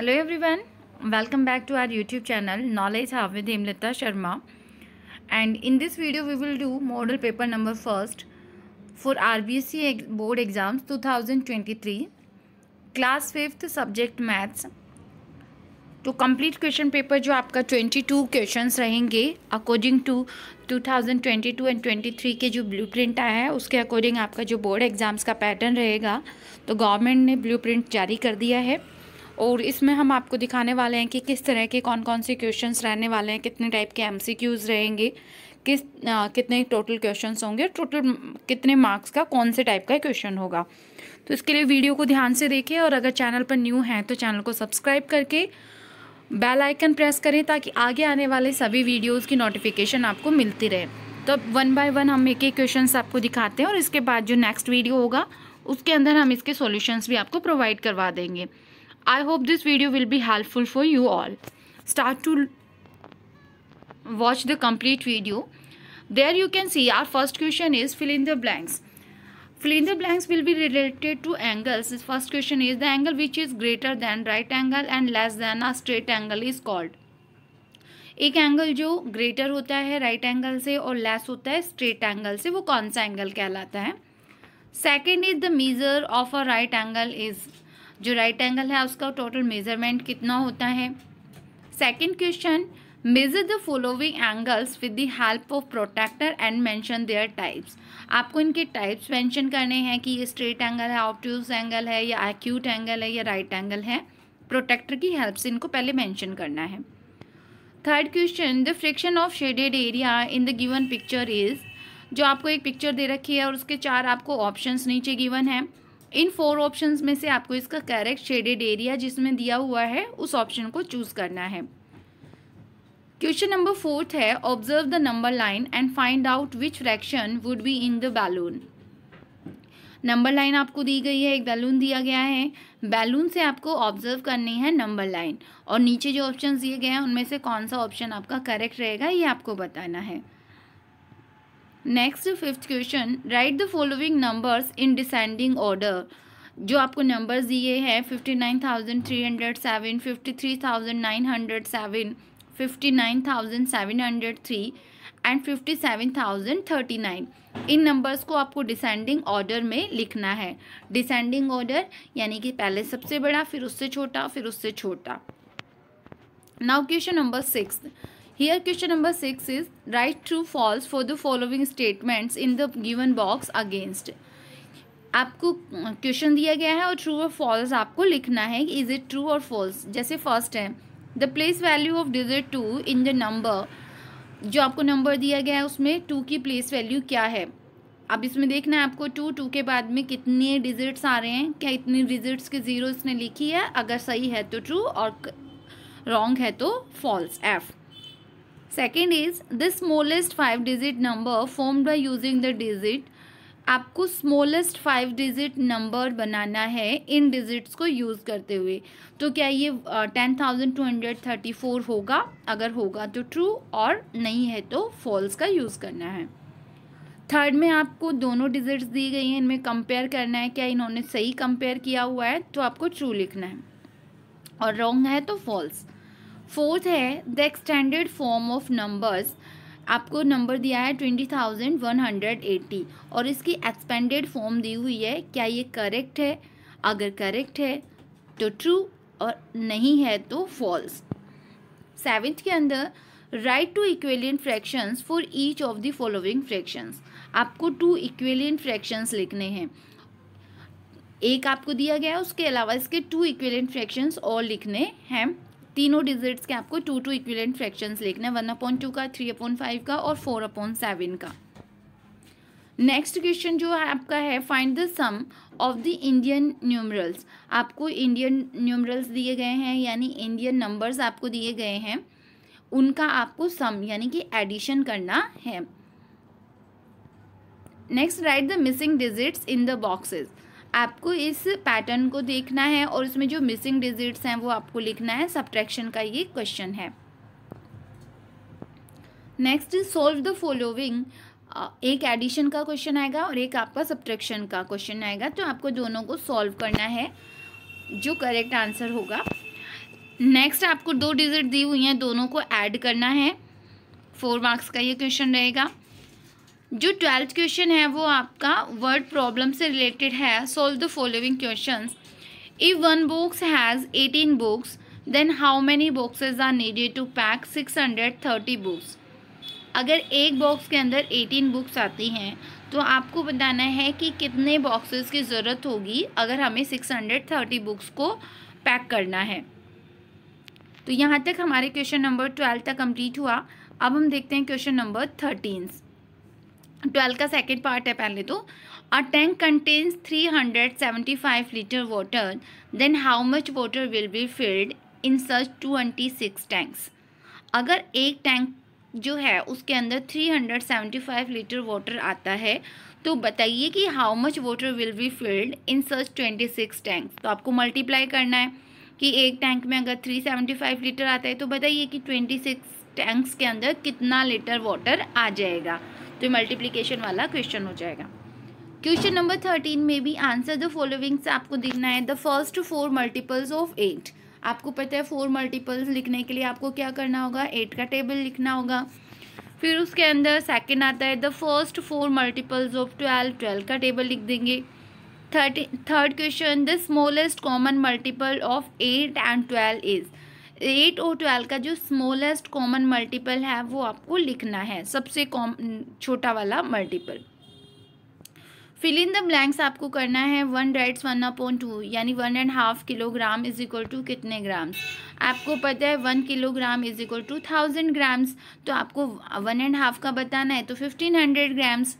hello everyone welcome back to our YouTube channel knowledge hub with Hemlata Sharma and in this video we will do model paper number first for RBC board exams 2023 class fifth subject maths तो complete question paper जो आपका 22 questions रहेंगे according to 2022 and 23 के जो blueprint आया है उसके according आपका जो बोर्ड एग्ज़ाम्स का पैटर्न रहेगा तो गवर्नमेंट ने ब्लूप्रिंट जारी कर दिया है और इसमें हम आपको दिखाने वाले हैं कि किस तरह के कौन कौन से क्वेश्चंस रहने वाले हैं कितने टाइप के एमसीक्यूज रहेंगे किस आ, कितने टोटल क्वेश्चंस होंगे टोटल कितने मार्क्स का कौन से टाइप का क्वेश्चन होगा तो इसके लिए वीडियो को ध्यान से देखें और अगर चैनल पर न्यू हैं तो चैनल को सब्सक्राइब करके बेल आइकन प्रेस करें ताकि आगे आने वाले सभी वीडियोज़ की नोटिफिकेशन आपको मिलती रहे तो अब वन बाय वन हम एक एक क्वेश्चन आपको दिखाते हैं और इसके बाद जो नेक्स्ट वीडियो होगा उसके अंदर हम इसके सॉल्यूशंस भी आपको प्रोवाइड करवा देंगे I hope this video will be helpful for you all start to watch the complete video there you can see our first question is fill in the blanks fill in the blanks will be related to angles first question is the angle which is greater than right angle and less than a straight angle is called एक angle जो greater होता है right right angle से और less होता है straight angle से वो कौन सा एंगल कहलाता है second is the measure of a right angle is जो राइट एंगल है उसका टोटल मेजरमेंट कितना होता है second question measure the following angles with the help of protractor and mention their types आपको इनके टाइप्स मेंशन करने हैं कि ये स्ट्रेट एंगल है ऑप्ट्यूज एंगल है या एक्यूट एंगल है या राइट एंगल है प्रोटेक्टर की हेल्प से इनको पहले मेंशन करना है third question the fraction of shaded area in the given picture is जो आपको एक पिक्चर दे रखी है और उसके चार आपको ऑप्शंस नीचे गिवन है इन फोर ऑप्शंस में से आपको इसका करेक्ट शेडेड एरिया जिसमें दिया हुआ है उस ऑप्शन को चूज़ करना है क्वेश्चन नंबर फोर्थ है observe the number line and find out which fraction would be in the balloon number line आपको दी गई है एक बैलून दिया गया है बैलून से आपको ऑब्जर्व करनी है नंबर लाइन और नीचे जो ऑप्शन दिए गए हैं उनमें से कौन सा ऑप्शन आपका करेक्ट रहेगा ये आपको बताना है next fifth question write the following numbers in descending order जो आपको नंबर्स दिए हैं fifty nine thousand three hundred seven fifty three thousand nine hundred seven fifty nine thousand seven hundred three and fifty seven thousand thirty nine इन numbers को आपको descending order में लिखना है डिसेंडिंग ऑर्डर यानी कि पहले सबसे बड़ा फिर उससे छोटा फिर उससे छोटा now question number six here question number 6 is write true false for the following statements in the given box against आपको क्वेश्चन दिया गया है और ट्रू और फॉल्स आपको लिखना है कि इज़ इट ट्रू और फॉल्स जैसे फर्स्ट है the place value of digit two in the number जो आपको नंबर दिया गया है उसमें टू की प्लेस वैल्यू क्या है अब इसमें देखना है आपको टू टू के बाद में कितने डिजिट्स आ रहे हैं क्या इतने डिजिट्स के जीरो इसने लिखी है अगर सही है तो ट्रू और रॉन्ग है तो false F second is the smallest five digit number formed by using the digit आपको स्मॉलेस्ट फाइव डिजिट नंबर बनाना है इन डिजिट्स को यूज़ करते हुए तो क्या ये ten thousand two hundred thirty four होगा अगर होगा तो ट्रू और नहीं है तो फॉल्स का यूज़ करना है थर्ड में आपको दोनों डिजिट्स दी गई हैं इनमें कंपेयर करना है क्या इन्होंने सही कंपेयर किया हुआ है तो आपको ट्रू लिखना है और रॉन्ग है तो फॉल्स फोर्थ है the extended form of numbers आपको नंबर दिया है twenty thousand one hundred eighty और इसकी एक्सपेंडेड फॉर्म दी हुई है क्या ये करेक्ट है अगर करेक्ट है तो ट्रू और नहीं है तो फॉल्स सेवेंथ के अंदर write two equivalent fractions for each of the following fractions आपको टू इक्वेलियन फ्रैक्शंस लिखने हैं एक आपको दिया गया है उसके अलावा इसके टू इक्वेलियन फ्रैक्शंस और लिखने हैं तीनों डिजिट्स के आपको टू टू इक्विलेंट फ्रैक्शन लिखना है वन अपॉन टू का थ्री अपॉन फाइव का और फोर अपॉन सेवन का नेक्स्ट क्वेश्चन जो है आपका है find the sum of the Indian numerals आपको इंडियन न्यूमरल्स दिए गए हैं यानी इंडियन नंबर्स आपको दिए गए हैं उनका आपको सम यानी कि एडिशन करना है next write the missing digits in the boxes आपको इस पैटर्न को देखना है और इसमें जो मिसिंग डिजिट्स हैं वो आपको लिखना है सब्ट्रैक्शन का ये क्वेश्चन है नेक्स्ट सॉल्व द फॉलोविंग एक एडिशन का क्वेश्चन आएगा और एक आपका सब्ट्रैक्शन का क्वेश्चन आएगा तो आपको दोनों को सॉल्व करना है जो करेक्ट आंसर होगा नेक्स्ट आपको दो डिजिट दी हुई हैं दोनों को ऐड करना है फोर मार्क्स का ये क्वेश्चन रहेगा जो ट्वेल्थ क्वेश्चन है वो आपका वर्ड प्रॉब्लम से रिलेटेड है solve the following question if one books has eighteen books then how many boxes are needed to pack six hundred thirty books अगर एक बॉक्स के अंदर एटीन बुक्स आती हैं तो आपको बताना है कि कितने बॉक्सेस की ज़रूरत होगी अगर हमें सिक्स हंड्रेड थर्टी बुक्स को पैक करना है तो यहाँ तक हमारे क्वेश्चन नंबर ट्वेल्व तक कंप्लीट हुआ अब हम देखते हैं क्वेश्चन नंबर थर्टीन ट्वेल्व का सेकेंड पार्ट है पहले तो a tank contains three hundred seventy five litre water then how much water will be filled in such six tanks अगर एक टैंक जो है उसके अंदर three hundred seventy five litre water आता है तो बताइए कि how much water will be filled in such six tanks तो आपको मल्टीप्लाई करना है कि एक टैंक में अगर थ्री सेवेंटी फ़ाइव लीटर आता है तो बताइए कि ट्वेंटी सिक्स टैंक्स के अंदर कितना लीटर वाटर आ जाएगा तो मल्टीप्लीकेशन वाला क्वेश्चन हो जाएगा क्वेश्चन नंबर थर्टीन में भी आंसर द फॉलोविंग से आपको देखना है the first four multiples of eight आपको पता है फोर मल्टीपल्स लिखने के लिए आपको क्या करना होगा एट का टेबल लिखना होगा फिर उसके अंदर सेकेंड आता है the first four multiples of twelve twelve का टेबल लिख देंगे thirty third question the smallest common multiple of eight and twelve is eight और ट्वेल्व का जो स्मॉलेस्ट कॉमन मल्टीपल है वो आपको लिखना है सबसे कॉम छोटा वाला multiple fill in the blanks आपको करना है one writes one upon two यानी one and half kilogram is equal to कितने ग्राम्स आपको पता है one kilogram is equal to thousand grams तो आपको वन एंड हाफ का बताना है तो फिफ्टीन हंड्रेड ग्राम्स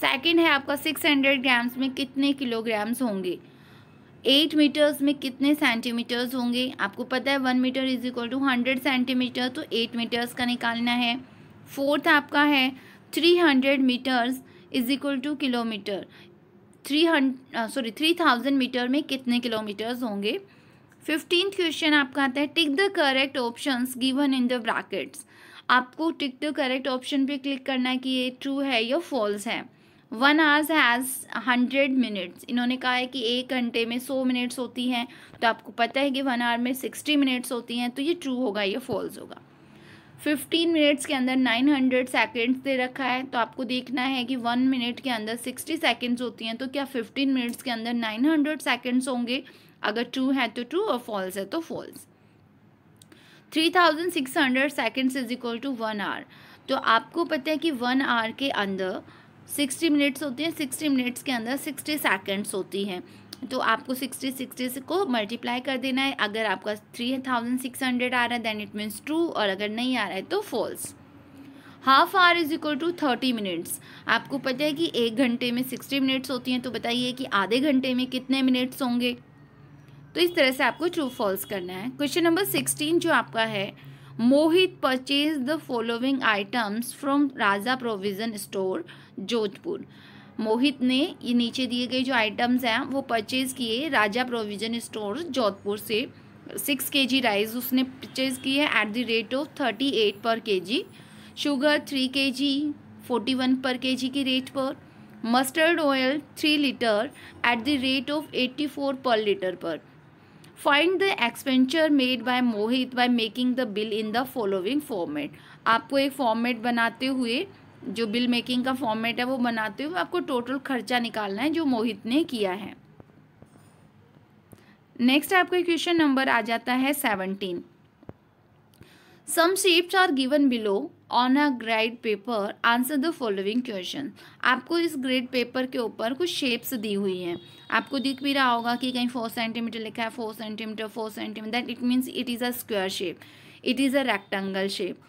सेकेंड है आपका सिक्स हंड्रेड ग्राम्स में कितने किलोग्राम्स होंगे एट मीटर्स में कितने सेंटीमीटर्स होंगे आपको पता है one metre is equal to hundred centimetre तो एट मीटर्स का निकालना है फोर्थ आपका है three hundred metres is equal to kilometre three हंड सॉरी थ्री थाउजेंड मीटर में कितने किलोमीटर्स होंगे फिफ्टीन क्वेश्चन आपका आता है tick the correct option given in the brackets आपको टिक द करेक्ट ऑप्शन पे क्लिक करना है कि ये ट्रू है या फॉल्स है one hours has hundred minutes इन्होंने कहा है कि एक घंटे में सौ मिनट्स होती हैं तो आपको पता है कि वन आवर में सिक्सटी मिनट्स होती हैं तो ये ट्रू होगा ये फॉल्स होगा फिफ्टीन मिनट्स के अंदर नाइन हंड्रेड सेकेंड्स दे रखा है तो आपको देखना है कि वन मिनट के अंदर सिक्सटी सेकेंड्स होती हैं तो क्या फिफ्टीन मिनट्स के अंदर नाइन हंड्रेड सेकेंड्स होंगे अगर ट्रू है तो ट्रू और फॉल्स है तो false three thousand six hundred seconds is equal to one hour तो आपको पता है कि वन आवर के अंदर सिक्सटी मिनट्स होती हैं सिक्सटी मिनट्स के अंदर सिक्सटी सेकेंड्स होती हैं तो आपको सिक्सटी सिक्सटी को मल्टीप्लाई कर देना है अगर आपका थ्री थाउजेंड सिक्स हंड्रेड आ रहा है देन इट मीन्स ट्रू और अगर नहीं आ रहा है तो false half hour is equal to thirty minutes आपको पता है कि एक घंटे में सिक्सटी मिनट्स होती हैं तो बताइए कि आधे घंटे में कितने मिनट्स होंगे तो इस तरह से आपको ट्रू फॉल्स करना है क्वेश्चन नंबर सिक्सटीन जो आपका है Mohit purchase the following items from Raja provision store Jodhpur Mohit ने ये नीचे दिए गए जो आइटम्स हैं वो परचेज़ किए राजा प्रोविज़न स्टोर जोधपुर से सिक्स के जी राइस उसने परचेज़ की है at the rate of thirty eight per K ji sugar three के जी फोर्टी वन पर के जी की रेट पर mustard oil three litre at the rate of eighty four per litre पर find the expenditure made by Mohit by making the bill in the following format आपको एक format बनाते हुए जो बिल मेकिंग का फॉर्मेट है वो बनाते हुए आपको टोटल खर्चा निकालना है जो मोहित ने किया है नेक्स्ट आपका क्वेश्चन नंबर आ जाता है seventeen some shapes are given below on a grid paper answer the following question आपको इस ग्रेड पेपर के ऊपर कुछ शेप्स दी हुई हैं आपको दिख भी रहा होगा कि कहीं फोर सेंटीमीटर लिखा है four centimetre four centimetre that it means it is a square shape it is a rectangle shape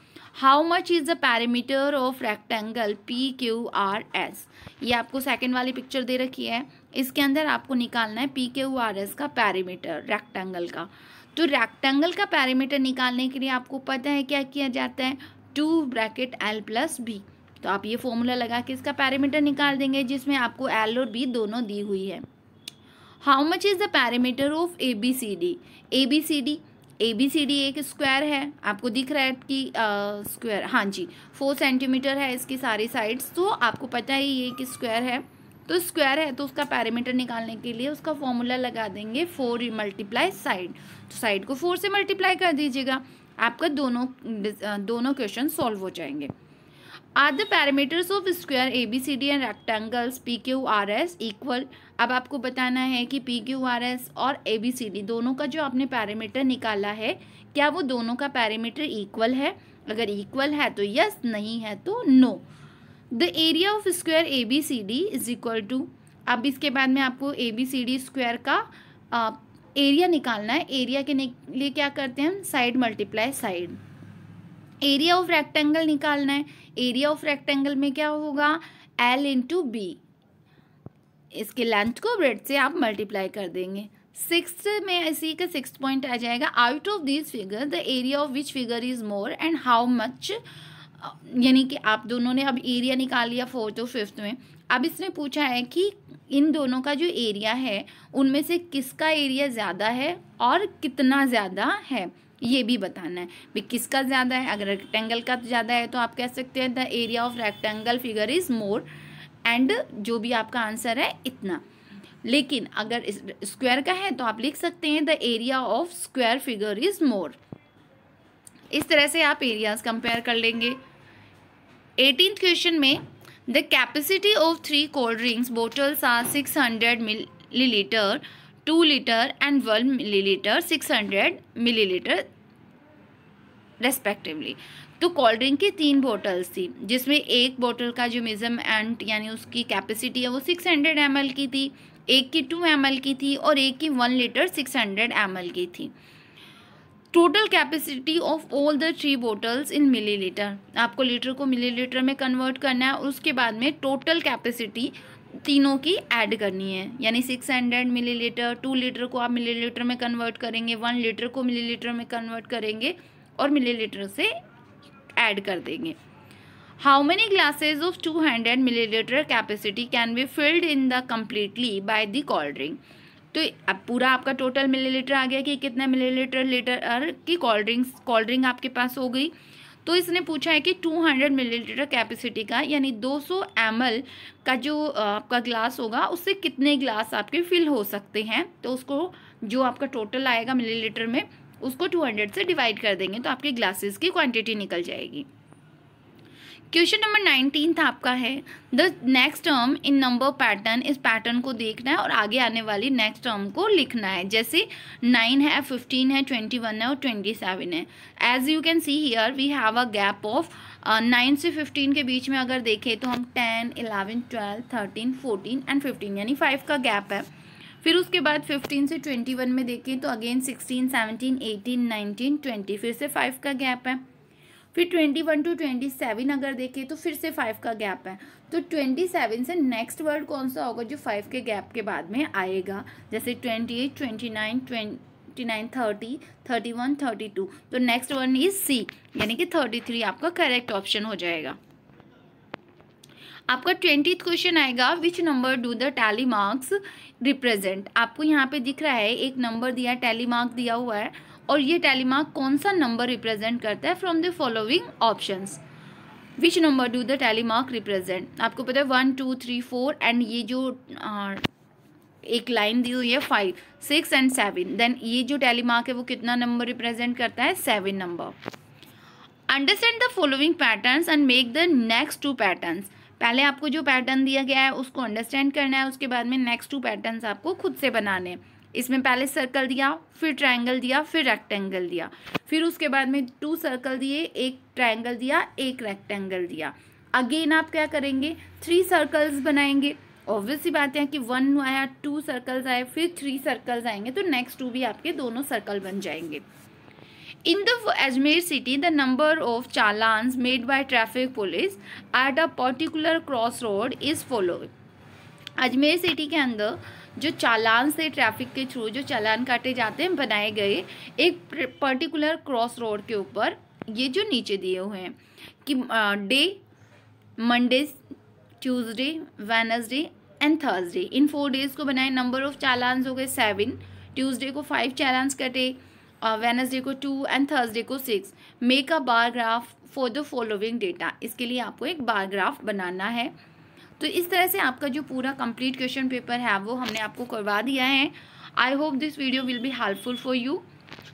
how much is the parameter of rectangle P Q R S ये आपको सेकेंड वाली picture दे रखी है इसके अंदर आपको निकालना है पी क्यू आर एस का पैरामीटर रेक्टेंगल का तो रेक्टेंगल का पैरामीटर निकालने के लिए आपको पता है क्या किया जाता है two bracket L plus B तो आप ये फॉर्मूला लगा के इसका पैरामीटर निकाल देंगे जिसमें आपको एल और बी दोनों दी हुई है how much is the parameter of A B C D A B C D A B C D एक स्क्वायर है आपको दिख रहा है कि स्क्वायर हाँ जी फोर सेंटीमीटर है इसकी सारी साइड्स तो आपको पता ही ये कि स्क्वायर है तो स्क्वायर है तो उसका पैरामीटर निकालने के लिए उसका फॉर्मूला लगा देंगे फोर मल्टीप्लाई साइड तो साइड को फोर से मल्टीप्लाई कर दीजिएगा आपका दोनों दोनों क्वेश्चन सॉल्व हो जाएंगे are the parameters of square A B C D and rectangles P Q R S equal अब आपको बताना है कि पी क्यू आर एस और ए बी सी डी दोनों का जो आपने पैरामीटर निकाला है क्या वो दोनों का पैरामीटर इक्वल है अगर इक्वल है तो यस नहीं है तो no the area of square A B C D is equal to अब इसके बाद में आपको A B C D square का एरिया निकालना है एरिया के लिए क्या करते हैं हम side multiply side area of rectangle निकालना है एरिया ऑफ रेक्टेंगल में क्या होगा एल इंटू बी इसके लेंथ को ब्रेड से आप मल्टीप्लाई कर देंगे सिक्स में इसी का सिक्स पॉइंट आ जाएगा out of this figure the area of which figure is more and how much यानी कि आप दोनों ने अब एरिया निकाल लिया फोर्थ और फिफ्थ में अब इसने पूछा है कि इन दोनों का जो एरिया है उनमें से किसका एरिया ज़्यादा है और कितना ज़्यादा है ये भी बताना है भी किसका ज़्यादा है अगर रेक्टेंगल का ज़्यादा है तो आप कह सकते हैं the area of rectangle figure is more and जो भी आपका आंसर है इतना लेकिन अगर स्क्वायर का है तो आप लिख सकते हैं the area of square figure is more इस तरह से आप एरियाज कंपेयर कर लेंगे एटीन क्वेश्चन में the capacity of three cold drinks bottles are six hundred millilitre two litre and one millilitre six hundred millilitre respectively तो cold drink की तीन बोटल्स थी जिसमें एक बोटल का जो मिज़म एंड यानी उसकी कैपेसिटी है वो सिक्स हंड्रेड एम की थी एक की टू एम की थी और एक की one litre six hundred M की थी total capacity of all the three bottles in millilitre आपको लीटर को मिलीलीटर में कन्वर्ट करना है और उसके बाद में टोटल कैपेसिटी तीनों की ऐड करनी है यानी six hundred millilitre two litre को आप मिली लीटर में कन्वर्ट करेंगे वन लीटर को मिली लीटर में कन्वर्ट करेंगे और मिली लीटर से ऐड कर देंगे how many glasses of two hundred millilitre capacity can be filled in the completely by the cold drink तो अब पूरा आपका टोटल मिलीलीटर आ गया कि कितना मिलीलीटर लीटर की कोल्ड ड्रिंक्स कोल्ड ड्रिंक आपके पास हो गई तो इसने पूछा है कि 200 मिलीलीटर कैपेसिटी का यानी 200 सौ का जो आपका ग्लास होगा उससे कितने ग्लास आपके फिल हो सकते हैं तो उसको जो आपका टोटल आएगा मिलीलीटर में उसको 200 से डिवाइड कर देंगे तो आपके ग्लासेस की क्वांटिटी निकल जाएगी क्वेश्चन नंबर नाइनटीन आपका है the next term in number pattern इस पैटर्न को देखना है और आगे आने वाली नेक्स्ट टर्म को लिखना है जैसे नाइन है फिफ्टीन है ट्वेंटी वन है और ट्वेंटी सेवन है as you can see here we have a gap of nine से फिफ्टीन के बीच में अगर देखें तो हम ten eleven twelve thirteen fourteen and fifteen यानी फाइव का गैप है फिर उसके बाद फिफ्टीन से ट्वेंटी वन में देखें तो again sixteen seventeen eighteen nineteen twenty फिर से फाइव का गैप है फिर twenty one two twenty seven अगर देखें तो फिर से फाइव का गैप है तो ट्वेंटी सेवन से नेक्स्ट वर्ड कौन सा होगा जो फाइव के गैप के बाद में आएगा जैसे twenty eight twenty nine twenty nine thirty thirty one thirty two तो नेक्स्ट वन इज सी यानी कि थर्टी थ्री आपका करेक्ट ऑप्शन हो जाएगा आपका ट्वेंटी क्वेश्चन आएगा which number do the tally marks represent आपको यहाँ पे दिख रहा है एक नंबर दिया टैली मार्क दिया हुआ है और ये टेलीमार्क कौन सा नंबर रिप्रेजेंट करता है from the following options which number do the tally mark represent आपको पता है one two three four and ये जो आ, एक लाइन दी हुई है five six and seven then ये जो टेलीमार्क है वो कितना नंबर रिप्रेजेंट करता है seven number understand the following pattern and make the next two patterns पहले आपको जो पैटर्न दिया गया है उसको अंडरस्टैंड करना है उसके बाद में नेक्स्ट टू पैटर्न्स आपको खुद से बनाने हैं इसमें पहले सर्कल दिया फिर ट्रायंगल दिया फिर रेक्टेंगल दिया फिर उसके बाद में टू सर्कल दिए एक ट्रायंगल दिया एक रेक्टेंगल दिया अगेन आप क्या करेंगे थ्री सर्कल्स बनाएंगे ऑब्वियस ही बात है कि वन आया टू सर्कल्स आए फिर थ्री सर्कल्स आएंगे तो नेक्स्ट टू भी आपके दोनों सर्कल बन जाएंगे in the Ajmer city the number of challan made by traffic police at a particular cross road is following Ajmer city के अंदर जो चालान से ट्रैफिक के थ्रू जो चालान काटे जाते हैं बनाए गए एक पर्टिकुलर क्रॉस रोड के ऊपर ये जो नीचे दिए हुए हैं कि day Monday Tuesday Wednesday and Thursday in four days को बनाए नंबर ऑफ चालान्स हो गए सेवन ट्यूसडे को फाइव चालान्स कटे वेनसडे को टू एंड थर्सडे को six make a bar graph for the following data इसके लिए आपको एक बार ग्राफ बनाना है तो इस तरह से आपका जो पूरा कंप्लीट क्वेश्चन पेपर है वो हमने आपको करवा दिया है I hope this video will be helpful for you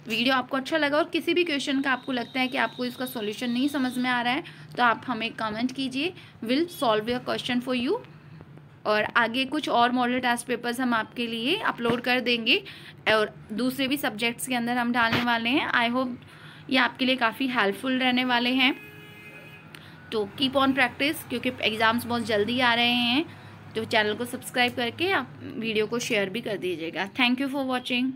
video आपको अच्छा लगा और किसी भी क्वेश्चन का आपको लगता है कि आपको इसका सॉल्यूशन नहीं समझ में आ रहा है तो आप हमें कमेंट कीजिए will solve your question for you और आगे कुछ और मॉडल टेस्ट पेपर्स हम आपके लिए अपलोड कर देंगे और दूसरे भी सब्जेक्ट्स के अंदर हम डालने वाले हैं आई होप ये आपके लिए काफ़ी हेल्पफुल रहने वाले हैं तो कीप ऑन प्रैक्टिस क्योंकि एग्ज़ाम्स बहुत जल्दी आ रहे हैं तो चैनल को सब्सक्राइब करके आप वीडियो को शेयर भी कर दीजिएगा थैंक यू फॉर वॉचिंग